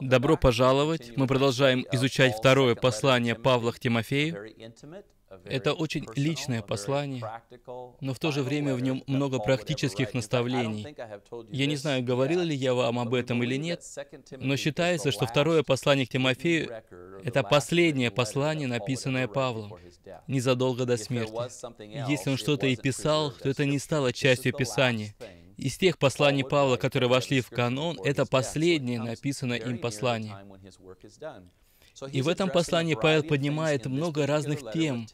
Добро пожаловать. Мы продолжаем изучать второе послание Павла к Тимофею. Это очень личное послание, но в то же время в нем много практических наставлений. Я не знаю, говорил ли я вам об этом или нет, но считается, что второе послание к Тимофею — это последнее послание, написанное Павлом, незадолго до смерти. Если он что-то и писал, то это не стало частью Писания. Из тех посланий Павла, которые вошли в канон, это последнее написанное им послание. И в этом послании Павел поднимает много разных тем,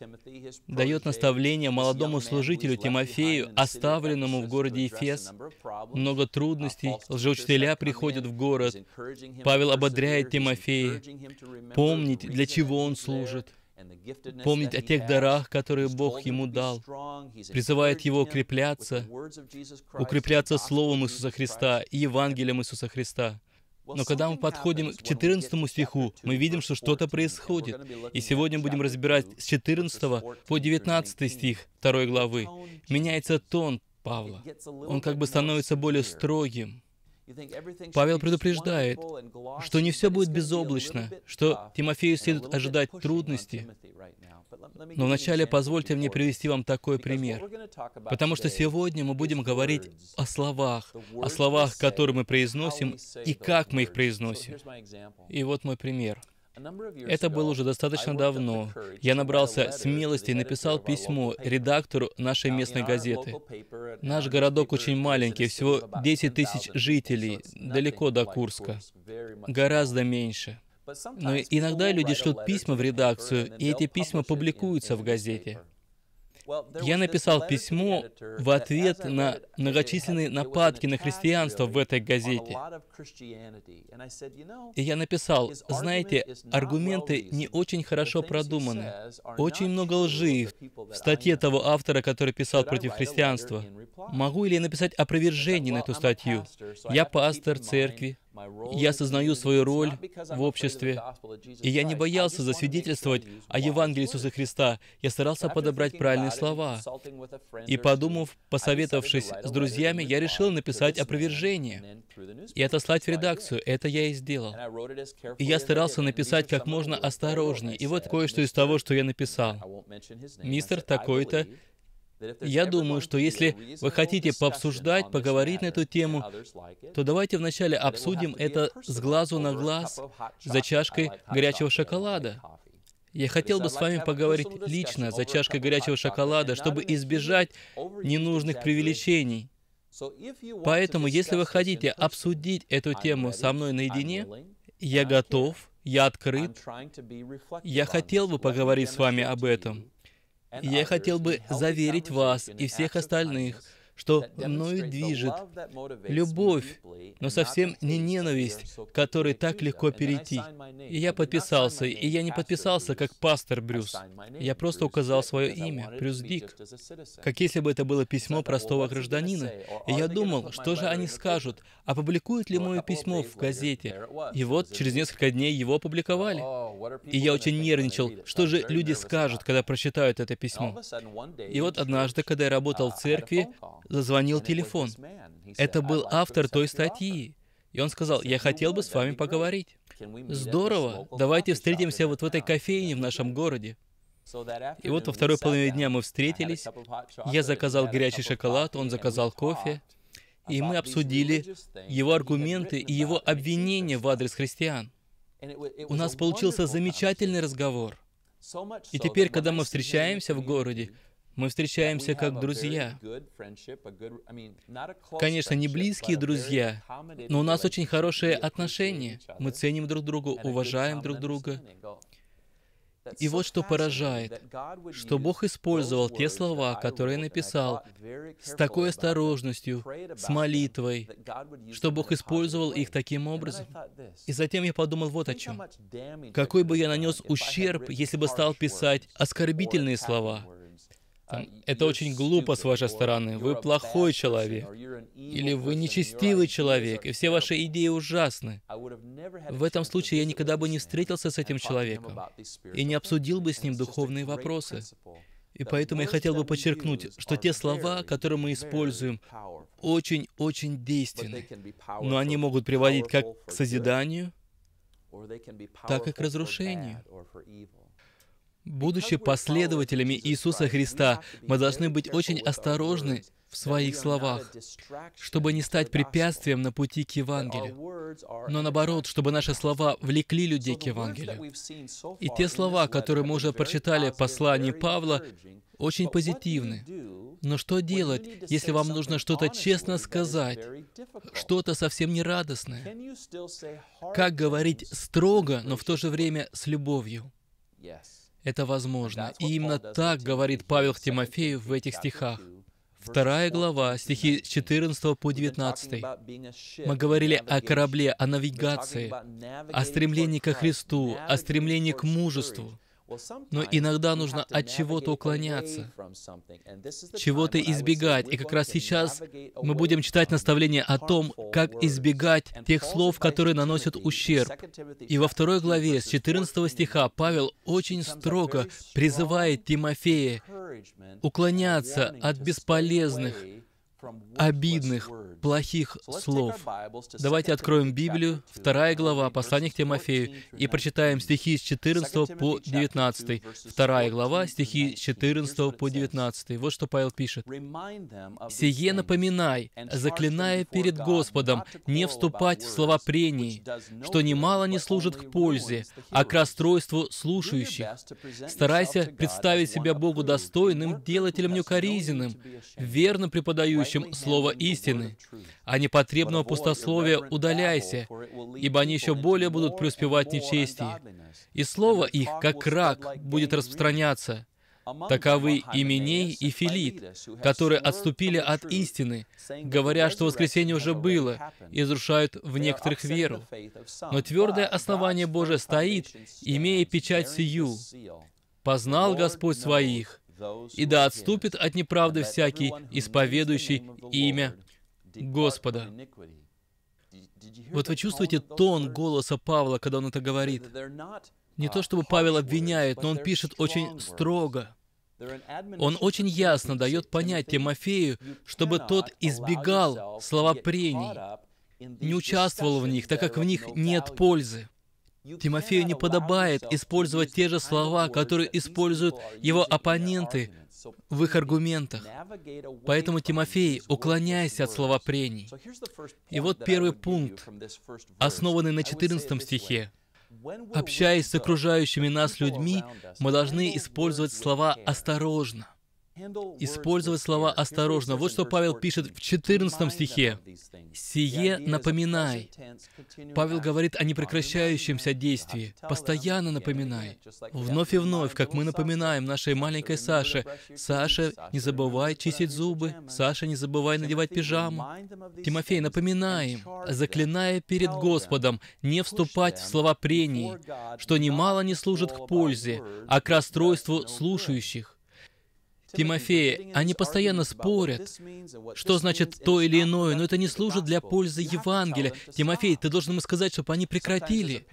дает наставление молодому служителю Тимофею, оставленному в городе Ефес. Много трудностей, лжеучителя приходят в город. Павел ободряет Тимофея, помнить, для чего он служит помнить о тех дарах, которые Бог ему дал, призывает его укрепляться, укрепляться Словом Иисуса Христа и Евангелием Иисуса Христа. Но когда мы подходим к 14 стиху, мы видим, что что-то происходит. И сегодня будем разбирать с 14 по 19 стих 2 главы. Меняется тон Павла. Он как бы становится более строгим. Павел предупреждает, что не все будет безоблачно, что Тимофею следует ожидать трудности. Но вначале позвольте мне привести вам такой пример, потому что сегодня мы будем говорить о словах, о словах, которые мы произносим и как мы их произносим. И вот мой пример — это было уже достаточно давно. Я набрался смелости и написал письмо редактору нашей местной газеты. Наш городок очень маленький, всего 10 тысяч жителей, далеко до Курска, гораздо меньше. Но иногда люди шлют письма в редакцию, и эти письма публикуются в газете. Я написал письмо в ответ на многочисленные нападки на христианство в этой газете. И я написал, знаете, аргументы не очень хорошо продуманы. Очень много лжи в статье того автора, который писал против христианства. Могу ли я написать опровержение на эту статью? Я пастор церкви, я осознаю свою роль в обществе, и я не боялся засвидетельствовать о Евангелии Иисуса Христа. Я старался подобрать правильные слова. И подумав, посоветовавшись с друзьями, я решил написать опровержение и отослать в редакцию. Это я и сделал. И я старался написать как можно осторожнее. И вот кое-что из того, что я написал. Мистер такой-то я думаю, что если вы хотите пообсуждать, поговорить на эту тему, то давайте вначале обсудим это с глазу на глаз за чашкой горячего шоколада. Я хотел бы с вами поговорить лично за чашкой горячего шоколада, чтобы избежать ненужных преувеличений. Поэтому, если вы хотите обсудить эту тему со мной наедине, я готов, я открыт. Я хотел бы поговорить с вами об этом. Я хотел бы заверить вас и всех остальных, что мною движет любовь, но совсем не ненависть, которой так легко перейти. И я подписался, и я не подписался как пастор Брюс. Я просто указал свое имя, Брюс Дик, как если бы это было письмо простого гражданина. И я думал, что же они скажут, опубликуют ли мое письмо в газете. И вот через несколько дней его опубликовали. Oh, и я очень нервничал, что же люди скажут, когда прочитают это письмо. И вот однажды, когда я работал в церкви, зазвонил телефон. Это был автор той статьи. И он сказал, я хотел бы с вами поговорить. Здорово, давайте встретимся вот в этой кофейне в нашем городе. И вот во второй половине дня мы встретились, я заказал горячий шоколад, он заказал кофе, и мы обсудили его аргументы и его обвинения в адрес христиан. У нас получился замечательный разговор. И теперь, когда мы встречаемся в городе, мы встречаемся как друзья. Конечно, не близкие друзья, но у нас очень хорошие отношения. Мы ценим друг друга, уважаем друг друга. И вот что поражает, что Бог использовал те слова, которые написал, с такой осторожностью, с молитвой, что Бог использовал их таким образом. И затем я подумал вот о чем. Какой бы я нанес ущерб, если бы стал писать оскорбительные слова, а, это очень глупо с вашей стороны. Вы плохой человек. Или вы нечестивый человек, и все ваши идеи ужасны. В этом случае я никогда бы не встретился с этим человеком и не обсудил бы с ним духовные вопросы. И поэтому я хотел бы подчеркнуть, что те слова, которые мы используем, очень-очень действенны, но они могут приводить как к созиданию, так и к разрушению. Будучи последователями Иисуса Христа, мы должны быть очень осторожны в своих словах, чтобы не стать препятствием на пути к Евангелию, но наоборот, чтобы наши слова влекли людей к Евангелию. И те слова, которые мы уже прочитали в послании Павла, очень позитивны. Но что делать, если вам нужно что-то честно сказать, что-то совсем нерадостное? Как говорить строго, но в то же время с любовью? Это возможно. И именно так говорит Павел к Тимофею в этих стихах. Вторая глава, стихи 14 по 19. Мы говорили о корабле, о навигации, о стремлении ко Христу, о стремлении к мужеству. Но иногда нужно от чего-то уклоняться, чего-то избегать. И как раз сейчас мы будем читать наставление о том, как избегать тех слов, которые наносят ущерб. И во второй главе с 14 стиха Павел очень строго призывает Тимофея уклоняться от бесполезных, обидных, плохих слов. Давайте откроем Библию, вторая глава, послание к Тимофею, и прочитаем стихи с 14 по 19. Вторая глава, стихи с 14 по 19. Вот что Павел пишет. «Сие напоминай, заклиная перед Господом, не вступать в слова прений, что немало не служит к пользе, а к расстройству слушающих. Старайся представить себя Богу достойным, делателем неукоризненным, верно преподающим слово истины, а непотребного пустословия удаляйся, ибо они еще более будут преуспевать нечестие. И слово их, как рак, будет распространяться. Таковы Именей и Филит, которые отступили от истины, говоря, что воскресение уже было, и разрушают в некоторых веру. Но твердое основание Божие стоит, имея печать сию. «Познал Господь своих, и да отступит от неправды всякий, исповедующий имя Господа. Вот вы чувствуете тон голоса Павла, когда он это говорит. Не то чтобы Павел обвиняет, но он пишет очень строго. Он очень ясно дает понять Тимофею, чтобы тот избегал словопрений, не участвовал в них, так как в них нет пользы. Тимофею не подобает использовать те же слова, которые используют его оппоненты в их аргументах. Поэтому, Тимофей, уклоняйся от слова прений. И вот первый пункт, основанный на 14 стихе. Общаясь с окружающими нас людьми, мы должны использовать слова осторожно использовать слова осторожно. Вот что Павел пишет в 14 стихе. «Сие напоминай». Павел говорит о непрекращающемся действии. «Постоянно напоминай». Вновь и вновь, как мы напоминаем нашей маленькой Саше, «Саша, не забывай чистить зубы, Саша, не забывай надевать пижаму». Тимофей, напоминаем, заклиная перед Господом, не вступать в слова прений, что немало не служит к пользе, а к расстройству слушающих. Тимофея, они постоянно спорят, что значит то или иное, но это не служит для пользы Евангелия. Тимофей, ты должен им сказать, чтобы они прекратили.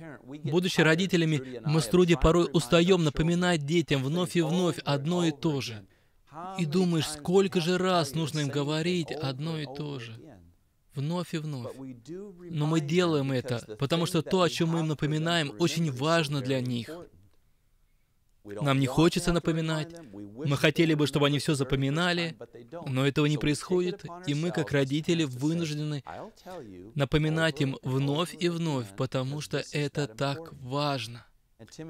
Будучи родителями, мы с Труди порой устаем напоминать детям вновь и вновь одно и то же. И думаешь, сколько же раз нужно им говорить одно и то же. Вновь и вновь. Но мы делаем это, потому что то, о чем мы им напоминаем, очень важно для них. Нам не хочется напоминать. Мы хотели бы, чтобы они все запоминали, но этого не происходит, и мы, как родители, вынуждены напоминать им вновь и вновь, потому что это так важно.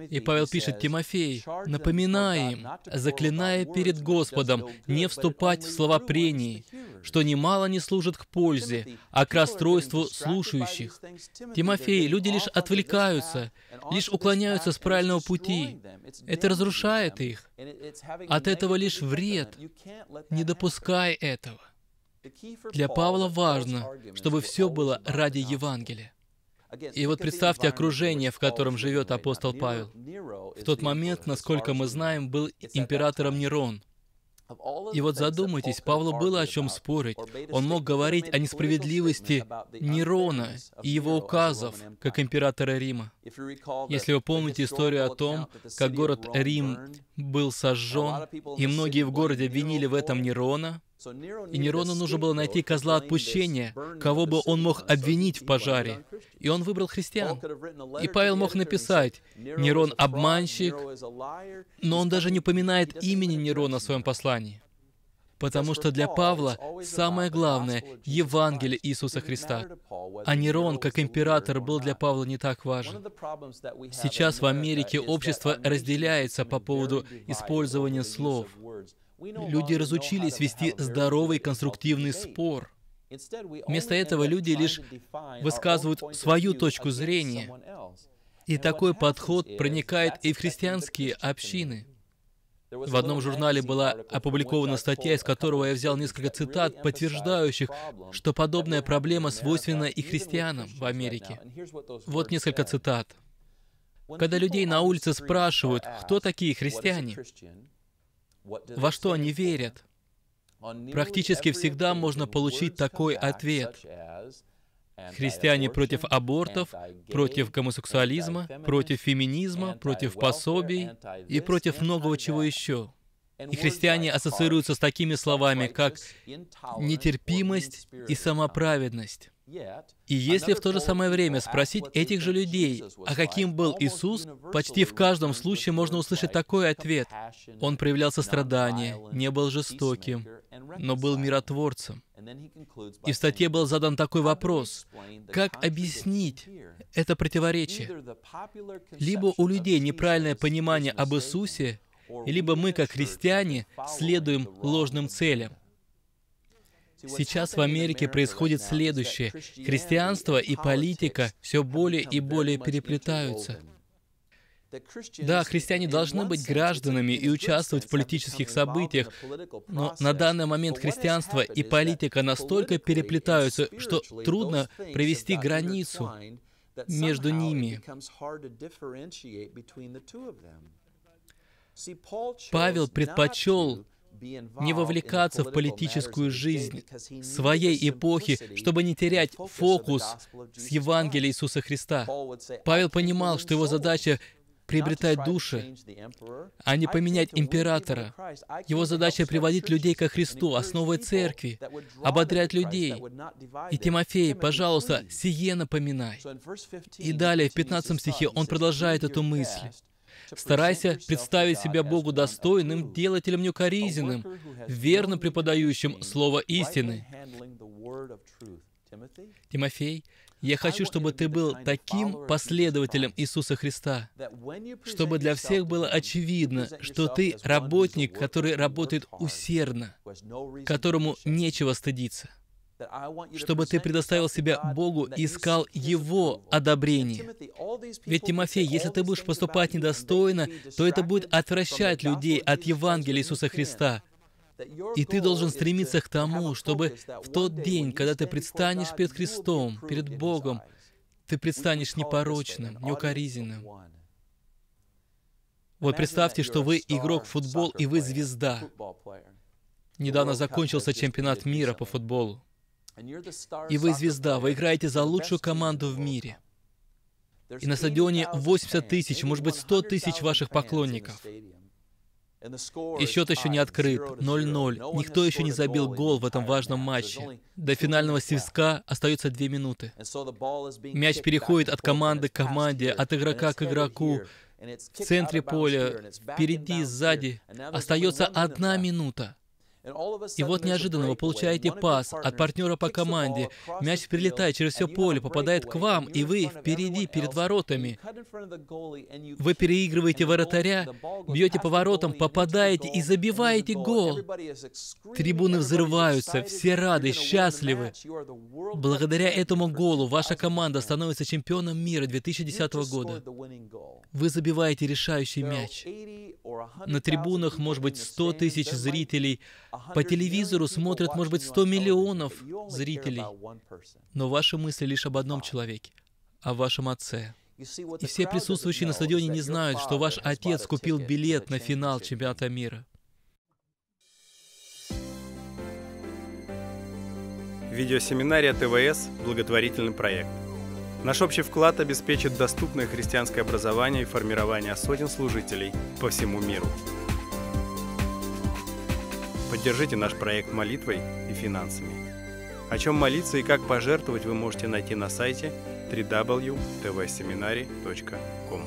И Павел пишет, Тимофей, напоминай им, заклиная перед Господом, не вступать в слова прений, что немало не служит к пользе, а к расстройству слушающих. Тимофей, люди лишь отвлекаются, лишь уклоняются с правильного пути. Это разрушает их. От этого лишь вред. Не допускай этого. Для Павла важно, чтобы все было ради Евангелия. И вот представьте окружение, в котором живет апостол Павел. В тот момент, насколько мы знаем, был императором Нерон. И вот задумайтесь, Павлу было о чем спорить. Он мог говорить о несправедливости Нерона и его указов, как императора Рима. Если вы помните историю о том, как город Рим был сожжен, и многие в городе обвинили в этом Нерона, и Нерону нужно было найти козла отпущения, кого бы он мог uh, обвинить в пожаре. И он выбрал христиан. И Павел мог написать, Нерон — обманщик, но он даже не упоминает имени Нерона в своем послании. Потому что для Павла самое главное — Евангелие Иисуса Христа. А Нерон, как император, был для Павла не так важен. Сейчас в Америке общество разделяется по поводу использования слов — Люди разучились вести здоровый конструктивный спор. Вместо этого люди лишь высказывают свою точку зрения. И такой подход проникает и в христианские общины. В одном журнале была опубликована статья, из которого я взял несколько цитат, подтверждающих, что подобная проблема свойственна и христианам в Америке. Вот несколько цитат. Когда людей на улице спрашивают, кто такие христиане, во что они верят. Практически всегда можно получить такой ответ. Христиане против абортов, против гомосексуализма, против феминизма, против пособий и против многого чего еще. И христиане ассоциируются с такими словами, как нетерпимость и самоправедность. И если в то же самое время спросить этих же людей, а каким был Иисус, почти в каждом случае можно услышать такой ответ. Он проявлял сострадание, не был жестоким, но был миротворцем. И в статье был задан такой вопрос, как объяснить это противоречие? Либо у людей неправильное понимание об Иисусе, либо мы, как христиане, следуем ложным целям. Сейчас в Америке происходит следующее. Христианство и политика все более и более переплетаются. Да, христиане должны быть гражданами и участвовать в политических событиях, но на данный момент христианство и политика настолько переплетаются, что трудно провести границу между ними. Павел предпочел не вовлекаться в политическую жизнь своей эпохи, чтобы не терять фокус с Евангелия Иисуса Христа. Павел понимал, что его задача приобретать души, а не поменять императора. Его задача приводить людей ко Христу, основой церкви, ободрять людей. И Тимофей, пожалуйста, сие напоминай. И далее, в 15 стихе, он продолжает эту мысль. Старайся представить себя Богу достойным, делателем неукоризненным, верно преподающим Слово истины. Тимофей, я хочу, чтобы ты был таким последователем Иисуса Христа, чтобы для всех было очевидно, что ты работник, который работает усердно, которому нечего стыдиться чтобы ты предоставил себя Богу и искал Его одобрение. Ведь, Тимофей, если ты будешь поступать недостойно, то это будет отвращать людей от Евангелия Иисуса Христа. И ты должен стремиться к тому, чтобы в тот день, когда ты предстанешь перед Христом, перед Богом, ты предстанешь непорочным, неукоризненным. Вот представьте, что вы игрок в футбол, и вы звезда. Недавно закончился чемпионат мира по футболу. И вы звезда, вы играете за лучшую команду в мире. И на стадионе 80 тысяч, может быть, 100 тысяч ваших поклонников. И счет еще не открыт. 0-0. Никто еще не забил гол в этом важном матче. До финального свистка остается две минуты. Мяч переходит от команды к команде, от игрока к игроку, в центре поля, впереди, сзади. Остается одна минута. И вот неожиданно вы получаете пас от партнера по команде. Мяч прилетает через все поле, попадает к вам, и вы впереди, перед воротами. Вы переигрываете вратаря, бьете по воротам, попадаете и забиваете гол. Трибуны взрываются, все рады, счастливы. Благодаря этому голу ваша команда становится чемпионом мира 2010 года. Вы забиваете решающий мяч. На трибунах может быть 100 тысяч зрителей, по телевизору смотрят, может быть, 100 миллионов зрителей, но ваши мысли лишь об одном человеке, о вашем отце. И все присутствующие на стадионе не знают, что ваш отец купил билет на финал чемпионата мира. Видеосеминария ТВС – благотворительный проект. Наш общий вклад обеспечит доступное христианское образование и формирование сотен служителей по всему миру. Поддержите наш проект молитвой и финансами. О чем молиться и как пожертвовать вы можете найти на сайте www.tvseminary.com.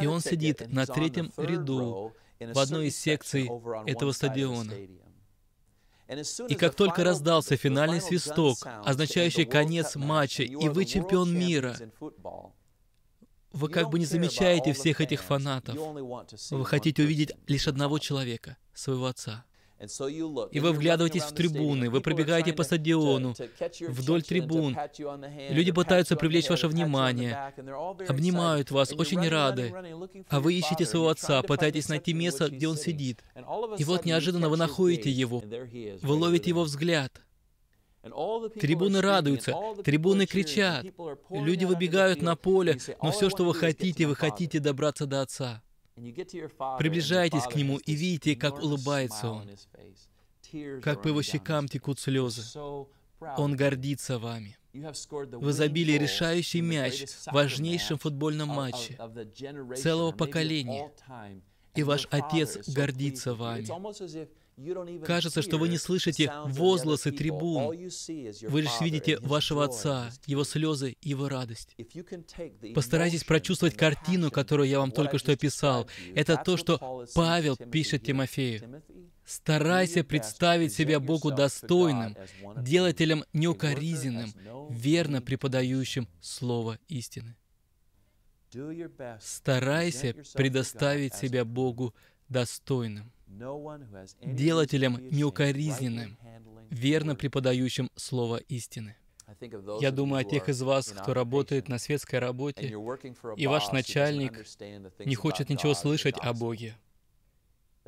И он сидит на третьем ряду в одной из секций этого стадиона. И как только раздался финальный свисток, означающий конец матча, и вы чемпион мира, вы как бы не замечаете всех этих фанатов. Вы хотите увидеть лишь одного человека, своего отца. И вы вглядываетесь в трибуны, вы пробегаете по стадиону, вдоль трибун. Люди пытаются привлечь ваше внимание, обнимают вас, очень рады. А вы ищете своего отца, пытаетесь найти место, где он сидит. И вот неожиданно вы находите его, вы ловите его взгляд — Трибуны радуются, трибуны кричат, люди выбегают на поле, но все, что вы хотите, вы хотите добраться до Отца. Приближайтесь к Нему и видите, как улыбается Он, как по его щекам текут слезы. Он гордится вами. Вы забили решающий мяч в важнейшем футбольном матче целого поколения, и ваш Отец гордится вами. Кажется, что вы не слышите возгласы трибун. Вы лишь видите вашего отца, его слезы и его радость. Постарайтесь прочувствовать картину, которую я вам только что описал. Это то, что Павел пишет Тимофею. Старайся представить себя Богу достойным, делателем неукоризненным, верно преподающим Слово истины. Старайся предоставить себя Богу достойным делателем неукоризненным, верно преподающим слово истины. Я думаю о тех из вас, кто работает на светской работе, и ваш начальник не хочет ничего слышать о Боге.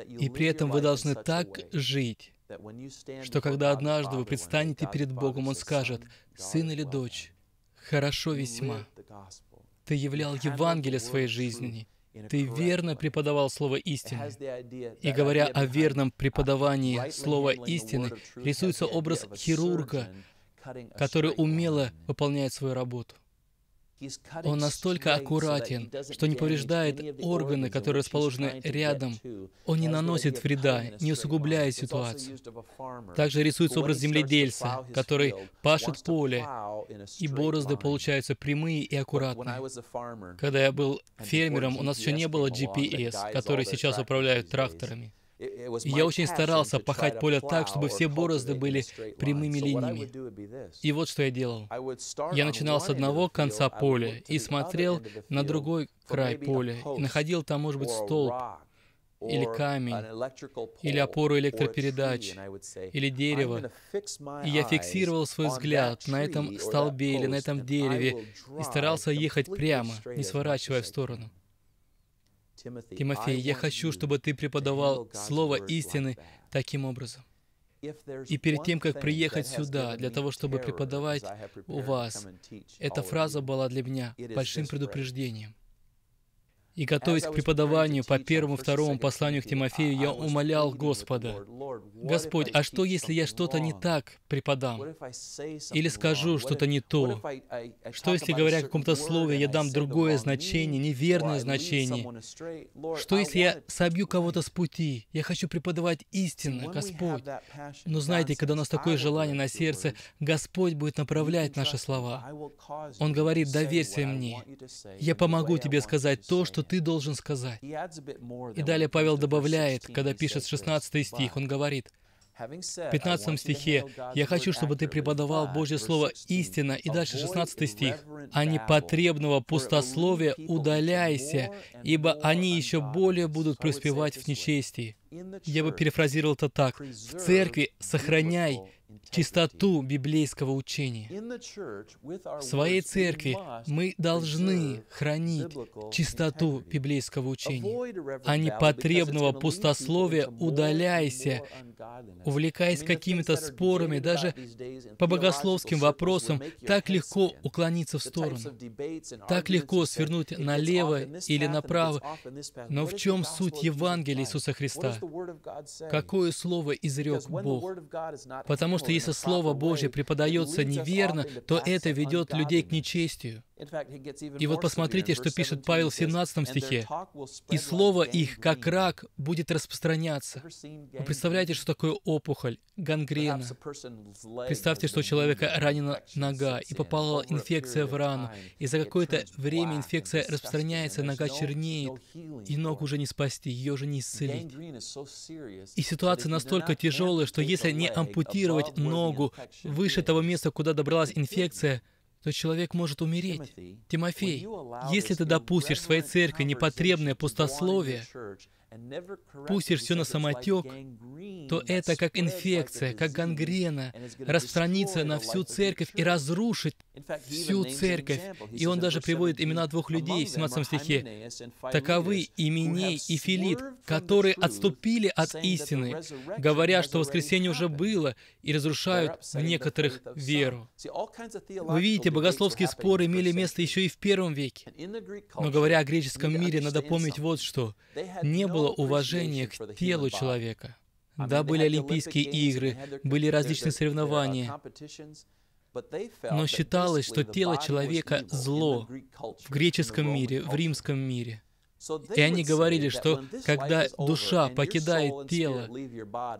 И при этом вы должны так жить, что когда однажды вы предстанете перед Богом, Он скажет, «Сын или дочь, хорошо весьма, ты являл Евангелие своей жизни, ты верно преподавал слово истины. И говоря о верном преподавании слова истины, рисуется образ хирурга, который умело выполняет свою работу. Он настолько аккуратен, что не повреждает органы, которые расположены рядом. Он не наносит вреда, не усугубляя ситуацию. Также рисуется образ земледельца, который пашет поле, и борозды получаются прямые и аккуратные. Когда я был фермером, у нас еще не было GPS, которые сейчас управляют тракторами я очень старался пахать поле так, чтобы все борозды были прямыми линиями. И вот что я делал. Я начинал с одного конца поля и смотрел на другой край поля, находил там, может быть, столб, или камень, или опору электропередач, или дерево. И я фиксировал свой взгляд на этом столбе или на этом дереве и старался ехать прямо, не сворачивая в сторону. Тимофей, я хочу, чтобы ты преподавал Слово истины таким образом. И перед тем, как приехать сюда, для того, чтобы преподавать у вас, эта фраза была для меня большим предупреждением. И готовясь к преподаванию по первому, второму посланию к Тимофею, я умолял Господа, «Господь, а что, если я что-то не так преподам? Или скажу что-то не то? Что, если, говоря о каком-то слове, я дам другое значение, неверное значение? Что, если я собью кого-то с пути? Я хочу преподавать истинно, Господь». Но знаете, когда у нас такое желание на сердце, Господь будет направлять наши слова. Он говорит, «Доверься мне. Я помогу тебе сказать то, что что ты должен сказать. И далее Павел добавляет, когда пишет 16 стих, он говорит, в 15 стихе «Я хочу, чтобы ты преподавал Божье Слово истинно». И дальше 16 стих. «А не потребного пустословия удаляйся, ибо они еще более будут преуспевать в нечестии». Я бы перефразировал это так. «В церкви сохраняй чистоту библейского учения. В своей церкви мы должны хранить чистоту библейского учения, а не потребного пустословия «удаляйся», увлекаясь какими-то спорами, даже по богословским вопросам, так легко уклониться в сторону, так легко свернуть налево или направо. Но в чем суть Евангелия Иисуса Христа? Какое слово изрек Бог? Потому что что если Слово Божье преподается неверно, то это ведет людей к нечестию. И вот посмотрите, что пишет Павел в 17 стихе. «И слово их, как рак, будет распространяться». Вы представляете, что такое опухоль, гангрена? Представьте, что у человека ранена нога, и попала инфекция в рану, и за какое-то время инфекция распространяется, нога чернеет, и ногу уже не спасти, ее уже не исцелить. И ситуация настолько тяжелая, что если не ампутировать ногу выше того места, куда добралась инфекция, то человек может умереть. Тимофей, если ты допустишь в своей церкви непотребное пустословие, пустишь все на самотек, то это как инфекция, как гангрена, распространится на всю церковь и разрушит всю церковь. И он даже приводит имена двух людей в 17 стихе. Таковы Именей и Филит, которые отступили от истины, говоря, что воскресенье уже было, и разрушают в некоторых веру. Вы видите, богословские споры имели место еще и в первом веке. Но говоря о греческом мире, надо помнить вот что. Не было было уважение к телу человека. Да, были Олимпийские игры, были различные соревнования, но считалось, что тело человека зло в греческом мире, в римском мире. И они говорили, что когда душа покидает тело,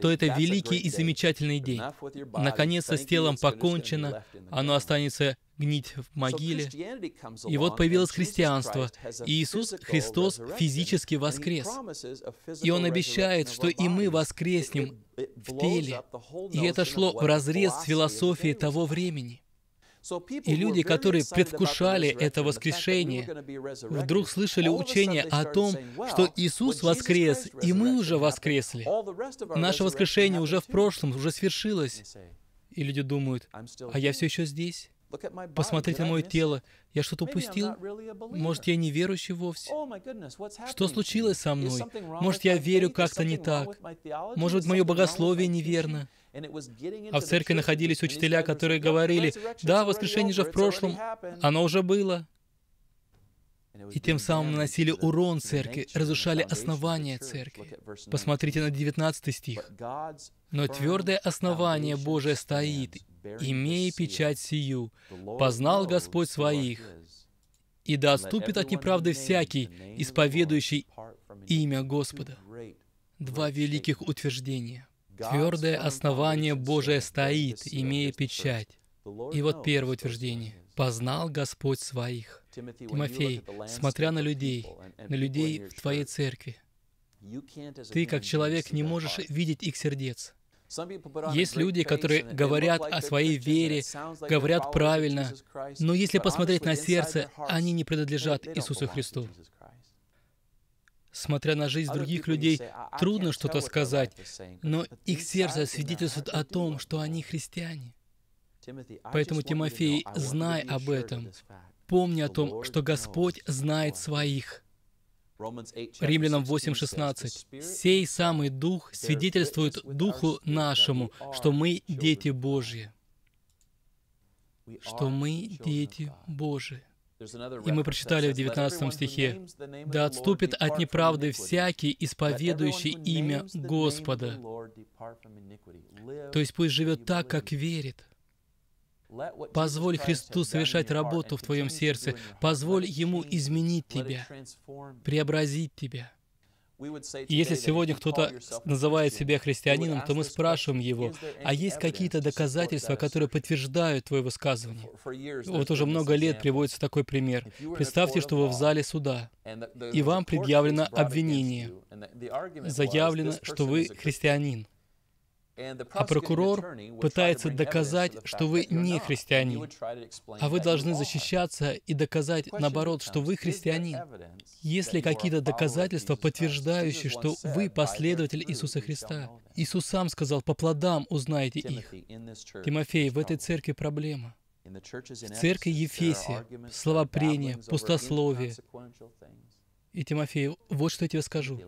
то это великий и замечательный день. Наконец-то с телом покончено, оно останется гнить в могиле. И вот появилось христианство, и Иисус Христос физически воскрес. И Он обещает, что и мы воскреснем в теле. И это шло в разрез с философией того времени. И люди, которые предвкушали это воскрешение, вдруг слышали учение о том, что Иисус воскрес, и мы уже воскресли. Наше воскрешение уже в прошлом, уже свершилось. И люди думают, а я все еще здесь? Посмотрите на мое тело. Я что-то упустил? Может, я не верующий вовсе? Oh что случилось со мной? Может, я верю как-то не так? Может быть, мое богословие неверно? А в церкви находились учителя, которые говорили, да, воскрешение же в прошлом, оно уже было. И тем самым наносили урон церкви, разрушали основание церкви. Посмотрите на 19 стих. «Но твердое основание Божие стоит, имея печать сию, познал Господь своих, и да отступит от неправды всякий, исповедующий имя Господа». Два великих утверждения. Твердое основание Божие стоит, имея печать. И вот первое утверждение. «Познал Господь своих». Тимофей, смотря на людей, на людей в твоей церкви, ты, как человек, не можешь видеть их сердец. Есть люди, которые говорят о своей вере, говорят правильно, но если посмотреть на сердце, они не принадлежат Иисусу Христу. Смотря на жизнь а других людей, а, а трудно что-то сказать, но их сердце свидетельствует о том, что они христиане. Поэтому, Тимофей, знай об этом. Помни о том, что Господь знает своих. Римлянам 8:16. «Сей самый Дух свидетельствует Духу нашему, что мы дети Божьи». Что мы дети Божьи. И мы прочитали в 19 стихе, «Да отступит от неправды всякий, исповедующий имя Господа». То есть пусть живет так, как верит. Позволь Христу совершать работу в твоем сердце. Позволь Ему изменить тебя, преобразить тебя. Если сегодня кто-то называет себя христианином, то мы спрашиваем его, а есть какие-то доказательства, которые подтверждают твое высказывание? Вот уже много лет приводится такой пример. Представьте, что вы в зале суда, и вам предъявлено обвинение. Заявлено, что вы христианин. А прокурор пытается доказать, что вы не христианин, а вы должны защищаться и доказать, наоборот, что вы христианин. Есть ли какие-то доказательства, подтверждающие, что вы последователь Иисуса Христа? Иисус сам сказал, по плодам узнаете их. Тимофей, в этой церкви проблема. В церкви Ефесия слова прения, пустословие. И Тимофей, вот что я тебе скажу.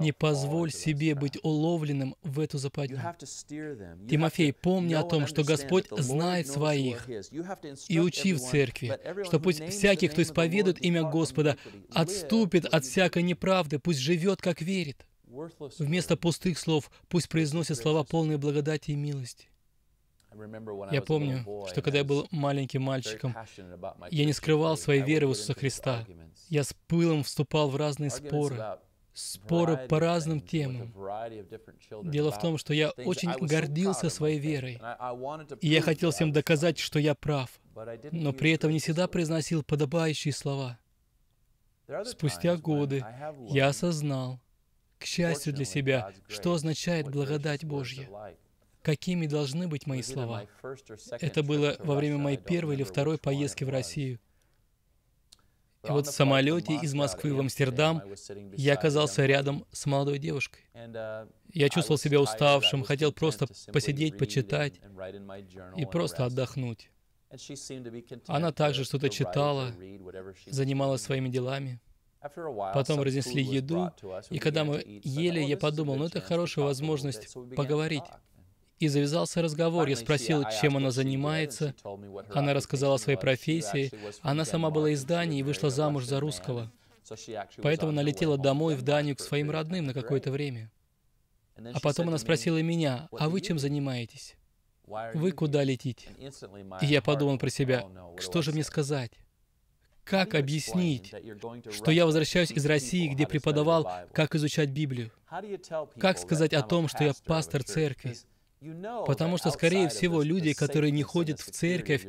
Не позволь себе быть уловленным в эту западню. Тимофей, помни о том, что Господь знает своих, и учи в церкви, что пусть всякий, кто исповедует имя Господа, отступит от всякой неправды, пусть живет, как верит. Вместо пустых слов пусть произносит слова полные благодати и милости. Я помню, что когда я был маленьким мальчиком, я не скрывал своей веры в Иисуса Христа. Я с пылом вступал в разные споры споры по разным темам. Дело в том, что я очень гордился своей верой, и я хотел всем доказать, что я прав, но при этом не всегда произносил подобающие слова. Спустя годы я осознал, к счастью для себя, что означает благодать Божья, какими должны быть мои слова. Это было во время моей первой или второй поездки в Россию — и вот в самолете из Москвы в Амстердам я оказался рядом с молодой девушкой. Я чувствовал себя уставшим, хотел просто посидеть, почитать и просто отдохнуть. Она также что-то читала, занималась своими делами. Потом разнесли еду, и когда мы ели, я подумал, ну это хорошая возможность поговорить. И завязался разговор. Я спросил, чем она занимается. Она рассказала о своей профессии. Она сама была из Дании и вышла замуж за русского. Поэтому она летела домой в Данию к своим родным на какое-то время. А потом она спросила меня, «А вы чем занимаетесь? Вы куда летите?» И я подумал про себя, что же мне сказать? Как объяснить, что я возвращаюсь из России, где преподавал, как изучать Библию? Как сказать о том, что я пастор церкви? Потому что, скорее всего, люди, которые не ходят в церковь,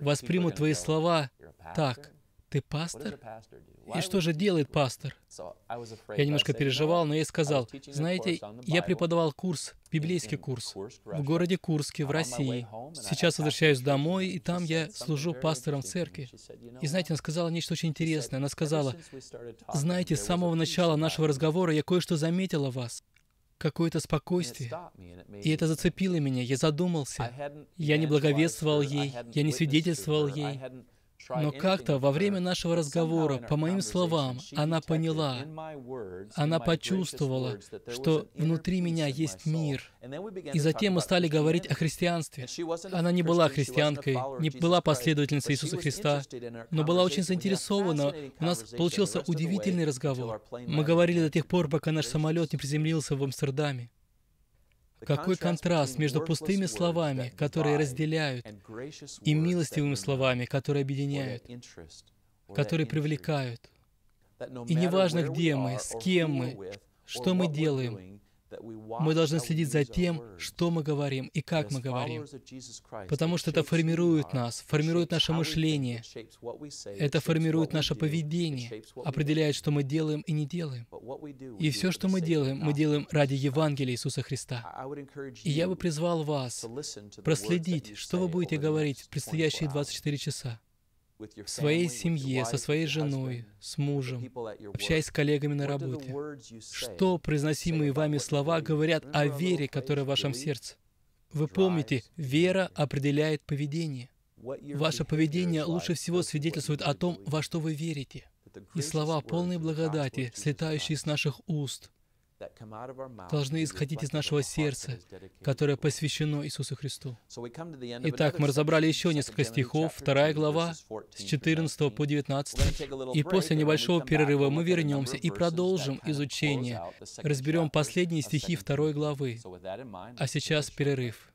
воспримут твои слова так. Ты пастор? И что же делает пастор? Я немножко переживал, но я сказал, знаете, я преподавал курс, библейский курс, в городе Курске, в России. Сейчас возвращаюсь домой, и там я служу пастором церкви. И знаете, она сказала нечто очень интересное. Она сказала, знаете, с самого начала нашего разговора я кое-что заметила вас какое-то спокойствие. И это зацепило меня, я задумался. Я не благовествовал ей, я не свидетельствовал ей, но как-то во время нашего разговора, по моим словам, она поняла, она почувствовала, что внутри меня есть мир. И затем мы стали говорить о христианстве. Она не была христианкой, не была последовательницей Иисуса Христа, но была очень заинтересована. У нас получился удивительный разговор. Мы говорили до тех пор, пока наш самолет не приземлился в Амстердаме. Какой контраст между пустыми словами, которые разделяют, и милостивыми словами, которые объединяют, которые привлекают. И неважно, где мы, с кем мы, что мы делаем, мы должны следить за тем, что мы говорим и как мы говорим, потому что это формирует нас, формирует наше мышление, это формирует наше поведение, определяет, что мы делаем и не делаем. И все, что мы делаем, мы делаем ради Евангелия Иисуса Христа. И я бы призвал вас проследить, что вы будете говорить в предстоящие 24 часа своей семье, со своей женой, с мужем, общаясь с коллегами на работе. Что произносимые вами слова говорят о вере, которая в вашем сердце? Вы помните, вера определяет поведение. Ваше поведение лучше всего свидетельствует о том, во что вы верите. И слова полной благодати, слетающие с наших уст, должны исходить из нашего сердца, которое посвящено Иисусу Христу. Итак, мы разобрали еще несколько стихов, вторая глава, с 14 по 19. И после небольшого перерыва мы вернемся и продолжим изучение, разберем последние стихи второй главы. А сейчас перерыв.